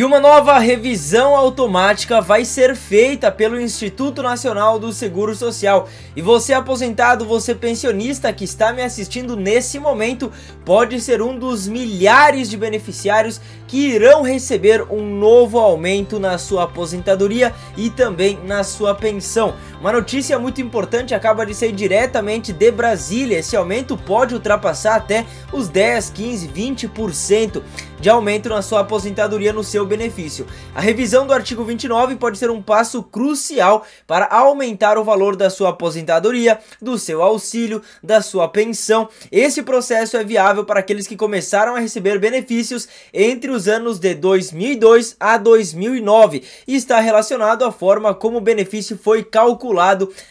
E uma nova revisão automática vai ser feita pelo Instituto Nacional do Seguro Social. E você aposentado, você pensionista que está me assistindo nesse momento, pode ser um dos milhares de beneficiários que irão receber um novo aumento na sua aposentadoria e também na sua pensão. Uma notícia muito importante acaba de sair diretamente de Brasília. Esse aumento pode ultrapassar até os 10, 15, 20% de aumento na sua aposentadoria no seu benefício. A revisão do artigo 29 pode ser um passo crucial para aumentar o valor da sua aposentadoria, do seu auxílio, da sua pensão. Esse processo é viável para aqueles que começaram a receber benefícios entre os anos de 2002 a 2009 e está relacionado à forma como o benefício foi calculado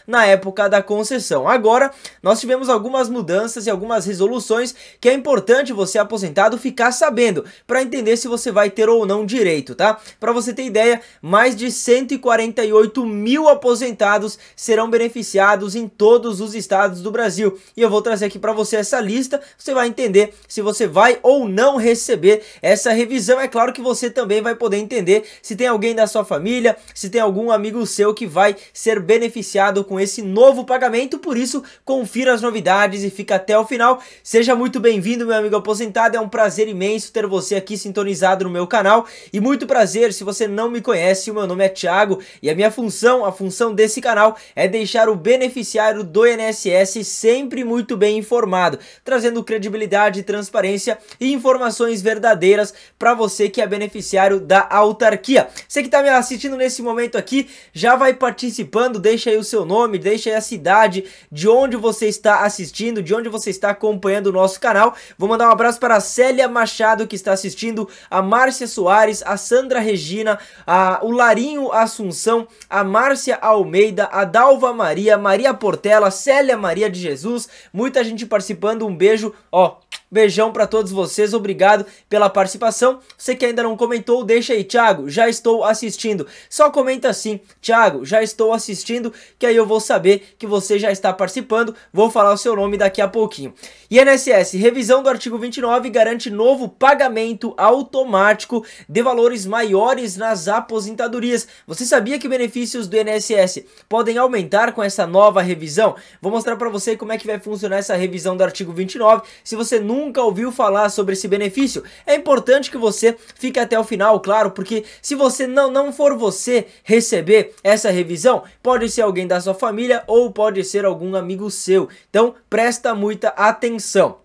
na época da concessão. Agora, nós tivemos algumas mudanças e algumas resoluções que é importante você aposentado ficar sabendo para entender se você vai ter ou não direito, tá? Para você ter ideia, mais de 148 mil aposentados serão beneficiados em todos os estados do Brasil. E eu vou trazer aqui para você essa lista, você vai entender se você vai ou não receber essa revisão. É claro que você também vai poder entender se tem alguém da sua família, se tem algum amigo seu que vai ser beneficiado beneficiado com esse novo pagamento, por isso confira as novidades e fica até o final. Seja muito bem-vindo, meu amigo aposentado, é um prazer imenso ter você aqui sintonizado no meu canal e muito prazer se você não me conhece, o meu nome é Thiago e a minha função, a função desse canal é deixar o beneficiário do INSS sempre muito bem informado, trazendo credibilidade, transparência e informações verdadeiras para você que é beneficiário da autarquia. Você que está me assistindo nesse momento aqui, já vai participando, deixa deixa aí o seu nome, deixa aí a cidade, de onde você está assistindo, de onde você está acompanhando o nosso canal. Vou mandar um abraço para a Célia Machado que está assistindo, a Márcia Soares, a Sandra Regina, a, o Larinho Assunção, a Márcia Almeida, a Dalva Maria, Maria Portela, Célia Maria de Jesus, muita gente participando, um beijo, ó, Beijão para todos vocês, obrigado pela participação. Você que ainda não comentou, deixa aí, Thiago, já estou assistindo. Só comenta assim, Thiago, já estou assistindo, que aí eu vou saber que você já está participando. Vou falar o seu nome daqui a pouquinho. INSS, revisão do artigo 29 garante novo pagamento automático de valores maiores nas aposentadorias. Você sabia que benefícios do INSS podem aumentar com essa nova revisão? Vou mostrar para você como é que vai funcionar essa revisão do artigo 29. Se você nunca ouviu falar sobre esse benefício. É importante que você fique até o final, claro, porque se você não, não for você receber essa revisão, pode ser alguém da sua família ou pode ser algum amigo seu. Então presta muita atenção.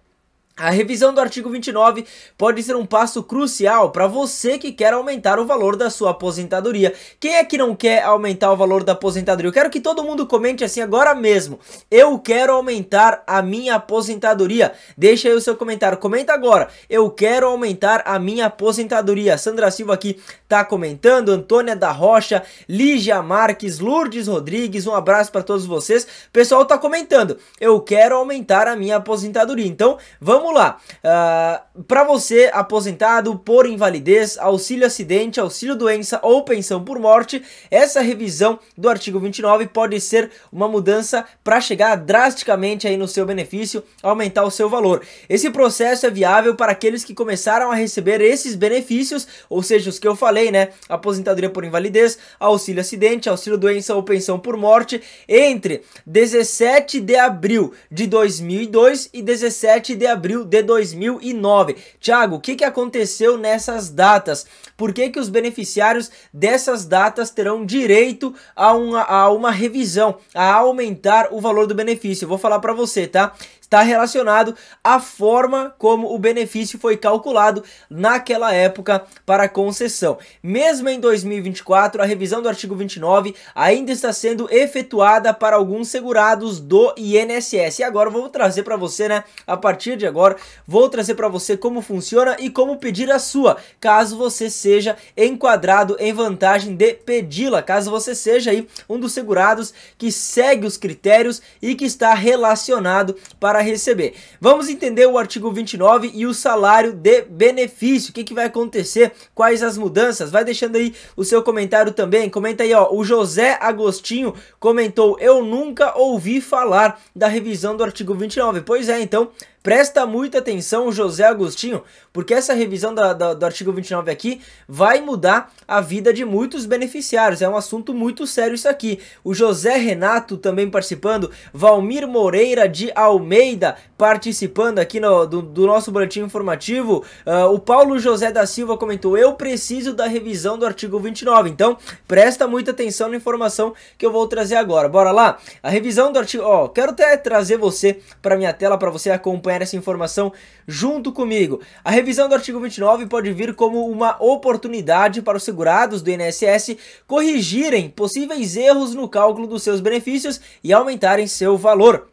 A revisão do artigo 29 pode ser um passo crucial para você que quer aumentar o valor da sua aposentadoria. Quem é que não quer aumentar o valor da aposentadoria? Eu quero que todo mundo comente assim agora mesmo. Eu quero aumentar a minha aposentadoria. Deixa aí o seu comentário. Comenta agora. Eu quero aumentar a minha aposentadoria. Sandra Silva aqui tá comentando, Antônia da Rocha, Lígia Marques, Lourdes Rodrigues. Um abraço para todos vocês. O pessoal tá comentando. Eu quero aumentar a minha aposentadoria. Então, vamos Vamos lá. Uh, ah, para você, aposentado por invalidez, auxílio acidente, auxílio doença ou pensão por morte, essa revisão do artigo 29 pode ser uma mudança para chegar drasticamente aí no seu benefício, aumentar o seu valor. Esse processo é viável para aqueles que começaram a receber esses benefícios, ou seja, os que eu falei, né? Aposentadoria por invalidez, auxílio acidente, auxílio doença ou pensão por morte, entre 17 de abril de 2002 e 17 de abril abril de 2009. Tiago, o que, que aconteceu nessas datas? Por que, que os beneficiários dessas datas terão direito a uma, a uma revisão, a aumentar o valor do benefício? Eu vou falar para você, tá? está relacionado à forma como o benefício foi calculado naquela época para concessão. Mesmo em 2024, a revisão do artigo 29 ainda está sendo efetuada para alguns segurados do INSS. E agora vou trazer para você, né? A partir de agora, vou trazer para você como funciona e como pedir a sua, caso você seja enquadrado em vantagem de pedi-la, caso você seja aí um dos segurados que segue os critérios e que está relacionado para receber. Vamos entender o artigo 29 e o salário de benefício. O que, que vai acontecer? Quais as mudanças? Vai deixando aí o seu comentário também. Comenta aí, ó. O José Agostinho comentou: Eu nunca ouvi falar da revisão do artigo 29. Pois é, então Presta muita atenção, José Agostinho, porque essa revisão do artigo 29 aqui vai mudar a vida de muitos beneficiários. É um assunto muito sério isso aqui. O José Renato também participando, Valmir Moreira de Almeida participando aqui no, do, do nosso boletim informativo. Uh, o Paulo José da Silva comentou: Eu preciso da revisão do artigo 29. Então, presta muita atenção na informação que eu vou trazer agora. Bora lá? A revisão do artigo. Ó, quero até trazer você para minha tela para você acompanhar acompanhar essa informação junto comigo. A revisão do artigo 29 pode vir como uma oportunidade para os segurados do INSS corrigirem possíveis erros no cálculo dos seus benefícios e aumentarem seu valor.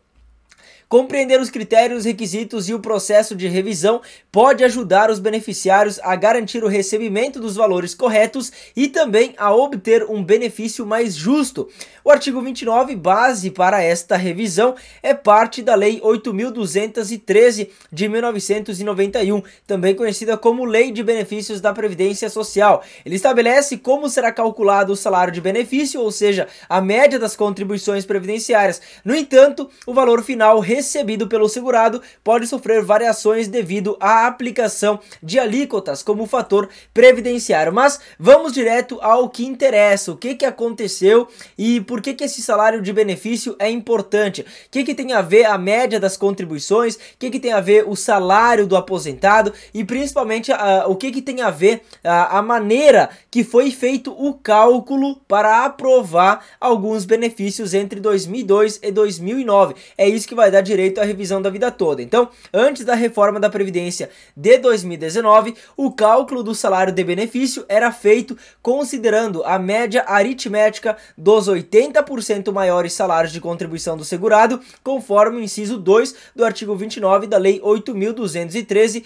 Compreender os critérios, requisitos e o processo de revisão pode ajudar os beneficiários a garantir o recebimento dos valores corretos e também a obter um benefício mais justo. O artigo 29, base para esta revisão, é parte da Lei 8213 de 1991, também conhecida como Lei de Benefícios da Previdência Social. Ele estabelece como será calculado o salário de benefício, ou seja, a média das contribuições previdenciárias. No entanto, o valor final recebido pelo segurado pode sofrer variações devido à aplicação de alíquotas como fator previdenciário. Mas vamos direto ao que interessa, o que, que aconteceu e por que, que esse salário de benefício é importante. O que, que tem a ver a média das contribuições, o que, que tem a ver o salário do aposentado e principalmente ah, o que, que tem a ver a, ah, a maneira que foi feito o cálculo para aprovar alguns benefícios entre 2002 e 2009. É isso que vai dar de direito à revisão da vida toda. Então, antes da reforma da Previdência de 2019, o cálculo do salário de benefício era feito considerando a média aritmética dos 80% maiores salários de contribuição do segurado, conforme o inciso 2 do artigo 29 da Lei 8.213,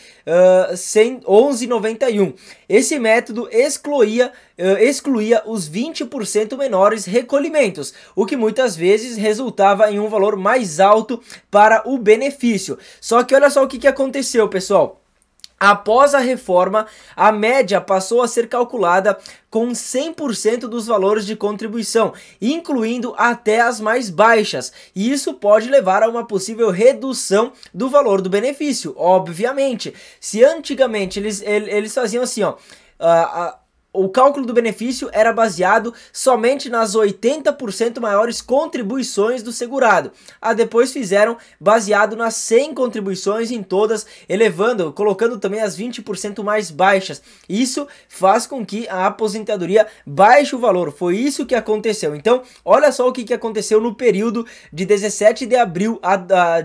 uh, 1191. Esse método excluía excluía os 20% menores recolhimentos, o que muitas vezes resultava em um valor mais alto para o benefício. Só que olha só o que, que aconteceu, pessoal. Após a reforma, a média passou a ser calculada com 100% dos valores de contribuição, incluindo até as mais baixas, e isso pode levar a uma possível redução do valor do benefício, obviamente. Se antigamente eles, eles faziam assim, ó. Uh, uh, o cálculo do benefício era baseado somente nas 80% maiores contribuições do segurado. A ah, depois fizeram baseado nas 100 contribuições em todas, elevando, colocando também as 20% mais baixas. Isso faz com que a aposentadoria baixe o valor. Foi isso que aconteceu. Então, olha só o que, que aconteceu no período de 17 né? de abril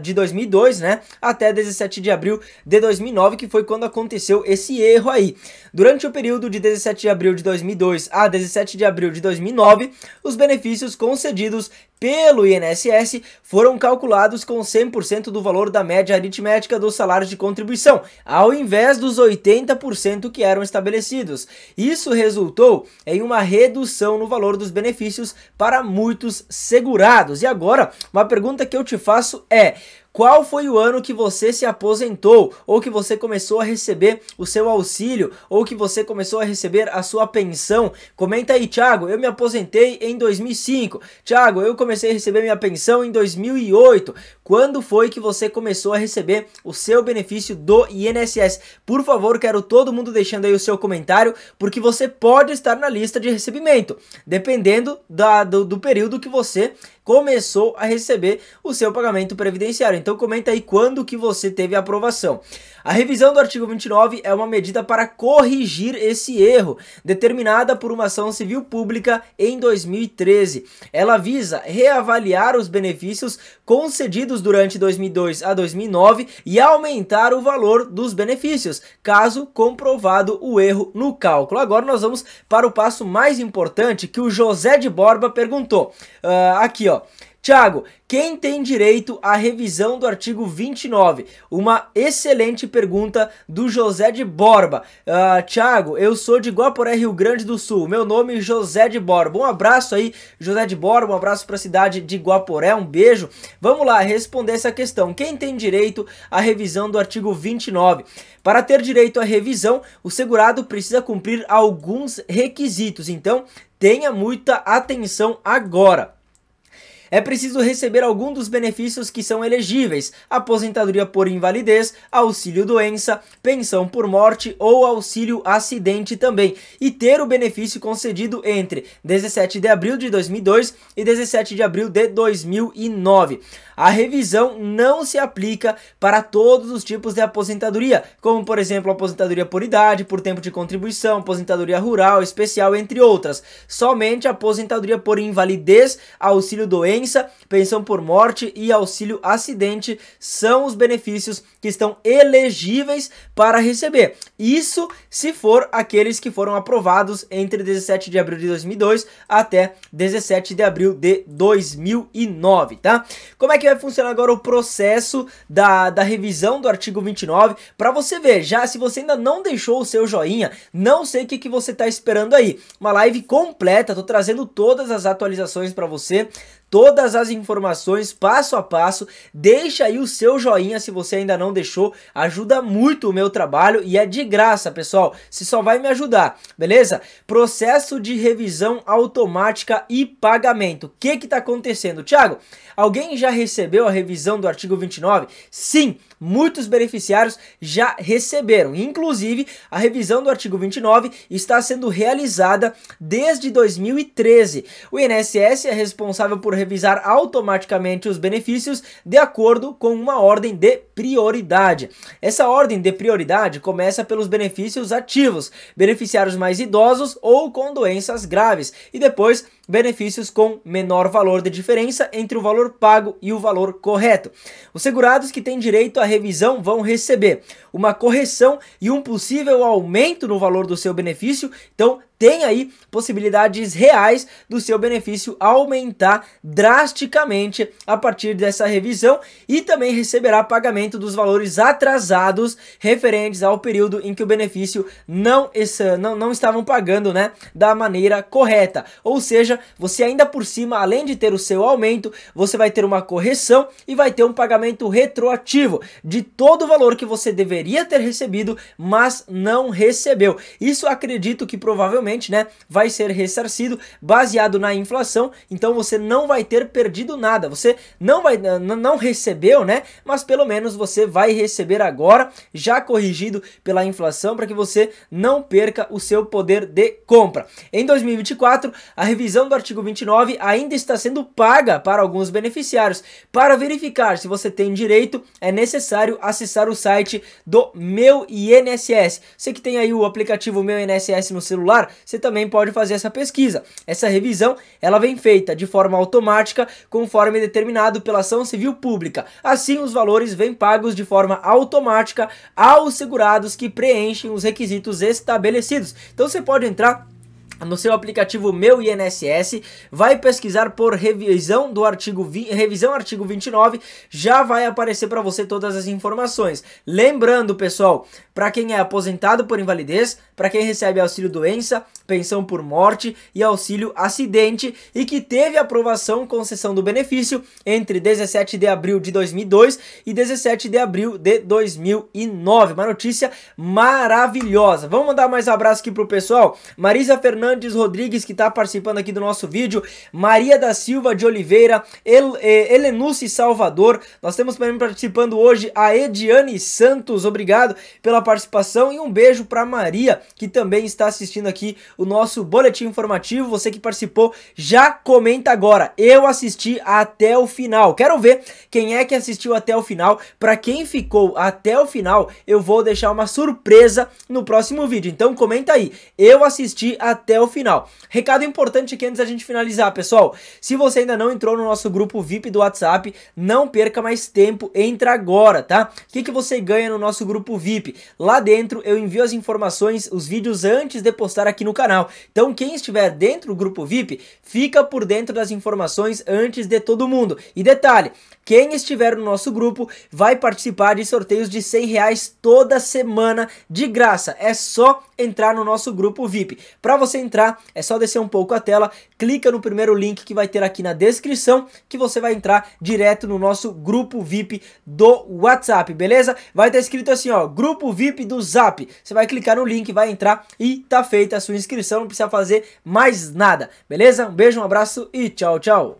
de 2002, né, até 17 de abril de 2009, que foi quando aconteceu esse erro aí. Durante o período de 17 de abril abril de 2002 a 17 de abril de 2009, os benefícios concedidos pelo INSS foram calculados com 100% do valor da média aritmética dos salários de contribuição, ao invés dos 80% que eram estabelecidos. Isso resultou em uma redução no valor dos benefícios para muitos segurados. E agora, uma pergunta que eu te faço é: qual foi o ano que você se aposentou ou que você começou a receber o seu auxílio ou que você começou a receber a sua pensão? Comenta aí, Thiago, eu me aposentei em 2005. Thiago, eu comecei comecei a receber minha pensão em 2008. Quando foi que você começou a receber o seu benefício do INSS? Por favor, quero todo mundo deixando aí o seu comentário, porque você pode estar na lista de recebimento, dependendo da, do, do período que você começou a receber o seu pagamento previdenciário. Então comenta aí quando que você teve a aprovação. A revisão do artigo 29 é uma medida para corrigir esse erro, determinada por uma ação civil pública em 2013. Ela visa reavaliar os benefícios concedidos durante 2002 a 2009 e aumentar o valor dos benefícios, caso comprovado o erro no cálculo. Agora nós vamos para o passo mais importante que o José de Borba perguntou. Uh, aqui, ó. Tiago, quem tem direito à revisão do artigo 29? Uma excelente pergunta do José de Borba. Uh, ah, Tiago, eu sou de Guaporé, Rio Grande do Sul. Meu nome é José de Borba. Um abraço aí, José de Borba. Um abraço para a cidade de Guaporé. Um beijo. Vamos lá responder essa questão. Quem tem direito à revisão do artigo 29? Para ter direito à revisão, o segurado precisa cumprir alguns requisitos. Então, tenha muita atenção agora. É preciso receber algum dos benefícios que são elegíveis: aposentadoria por invalidez, auxílio doença, pensão por morte ou auxílio acidente também, e ter o benefício concedido entre 17 de abril de 2002 e 17 de abril de 2009. A revisão não se aplica para todos os tipos de aposentadoria, como por exemplo aposentadoria por idade, por tempo de contribuição, aposentadoria rural, especial, entre outras. Somente aposentadoria por invalidez, auxílio doença, pensão por morte e auxílio acidente são os benefícios que estão elegíveis para receber. Isso se for aqueles que foram aprovados entre 17 de abril de 2002 até 17 de abril de 2009, tá? Como é que vai funcionar agora o processo da, da revisão do artigo 29 para você ver. Já se você ainda não deixou o seu joinha, não sei o que, que você está esperando aí. Uma live completa, tô trazendo todas as atualizações para você todas as informações passo a passo. Deixa aí o seu joinha se você ainda não deixou, ajuda muito o meu trabalho e é de graça, pessoal. Se só vai me ajudar, beleza? Processo de revisão automática e pagamento. O que que tá acontecendo? Tiago, alguém já recebeu a revisão do artigo 29? Sim, muitos beneficiários já receberam. Inclusive, a revisão do artigo 29 está sendo realizada desde 2013. O INSS é responsável por revisar automaticamente os benefícios de acordo com uma ordem de prioridade. Essa ordem de prioridade começa pelos benefícios ativos, beneficiários mais idosos ou com doenças graves, e depois benefícios com menor valor de diferença entre o valor pago e o valor correto. Os segurados que têm direito à revisão vão receber uma correção e um possível aumento no valor do seu benefício, então tem aí possibilidades reais do seu benefício aumentar drasticamente a partir dessa revisão e também receberá pagamento dos valores atrasados referentes ao período em que o benefício não, não, não estavam pagando né, da maneira correta. Ou seja, você ainda por cima, além de ter o seu aumento, você vai ter uma correção e vai ter um pagamento retroativo de todo o valor que você deveria ter recebido, mas não recebeu. Isso acredito que provavelmente, né, vai ser ressarcido baseado na inflação, então você não vai ter perdido nada. Você não vai não recebeu, né? Mas pelo menos você vai receber agora, já corrigido pela inflação, para que você não perca o seu poder de compra. Em 2024, a revisão do artigo 29 ainda está sendo paga para alguns beneficiários. Para verificar se você tem direito, é necessário acessar o site do Meu INSS. Você que tem aí o aplicativo Meu INSS no celular, você também pode fazer essa pesquisa. Essa revisão, ela vem feita de forma automática, conforme determinado pela ação civil pública. Assim, os valores vêm pagos de forma automática aos segurados que preenchem os requisitos estabelecidos. Então você pode entrar no seu aplicativo Meu INSS, vai pesquisar por revisão do artigo 20, revisão artigo 29, já vai aparecer para você todas as informações. Lembrando, pessoal, para quem é aposentado por invalidez, para quem recebe auxílio doença, pensão por morte e auxílio acidente e que teve aprovação concessão do benefício entre 17 de abril de 2002 e 17 de abril de 2009. Uma notícia maravilhosa. Vamos mandar mais abraço aqui pro pessoal. Marisa Fernandes Fernandes Rodrigues, que está participando aqui do nosso vídeo, Maria da Silva de Oliveira, El, eh, Elenuce Salvador, nós temos também participando hoje a Ediane Santos, obrigado pela participação e um beijo para Maria, que também está assistindo aqui o nosso boletim informativo, você que participou, já comenta agora, eu assisti até o final, quero ver quem é que assistiu até o final, para quem ficou até o final, eu vou deixar uma surpresa no próximo vídeo, então comenta aí, eu assisti até o final. Recado importante aqui antes da gente finalizar, pessoal. Se você ainda não entrou no nosso grupo VIP do WhatsApp, não perca mais tempo, entra agora, tá? O que, que você ganha no nosso grupo VIP? Lá dentro eu envio as informações, os vídeos antes de postar aqui no canal. Então quem estiver dentro do grupo VIP, fica por dentro das informações antes de todo mundo. E detalhe, quem estiver no nosso grupo vai participar de sorteios de 100 reais toda semana de graça. É só entrar no nosso grupo VIP. Para você entrar, é só descer um pouco a tela, clica no primeiro link que vai ter aqui na descrição, que você vai entrar direto no nosso grupo VIP do WhatsApp, beleza? Vai estar tá escrito assim, ó, grupo VIP do Zap. Você vai clicar no link, vai entrar e tá feita a sua inscrição, não precisa fazer mais nada, beleza? Um beijo, um abraço e tchau, tchau.